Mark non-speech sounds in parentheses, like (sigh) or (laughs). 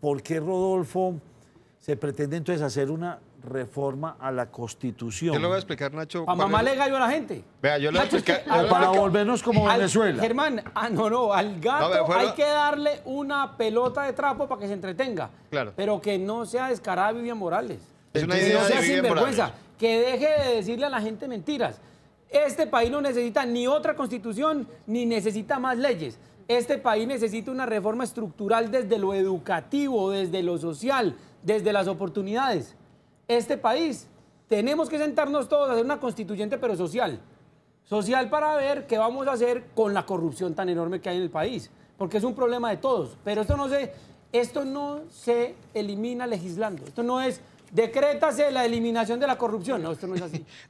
¿por qué Rodolfo se pretende entonces hacer una reforma a la Constitución? Yo le voy a explicar, Nacho. A mamá le gallo a la gente. Vea, yo le Es para volvernos como Venezuela. Germán, ah, no, no, al gato hay que darle una pelota de trapo para que se entretenga. Pero que no sea descarada Vivian Morales. Es una idea que sinvergüenza. Que deje de decirle a la gente mentiras. Este país no necesita ni otra constitución ni necesita más leyes. Este país necesita una reforma estructural desde lo educativo, desde lo social, desde las oportunidades. Este país, tenemos que sentarnos todos a hacer una constituyente pero social. Social para ver qué vamos a hacer con la corrupción tan enorme que hay en el país, porque es un problema de todos. Pero esto no se, esto no se elimina legislando, esto no es decrétase la eliminación de la corrupción. No, esto no es así. (laughs)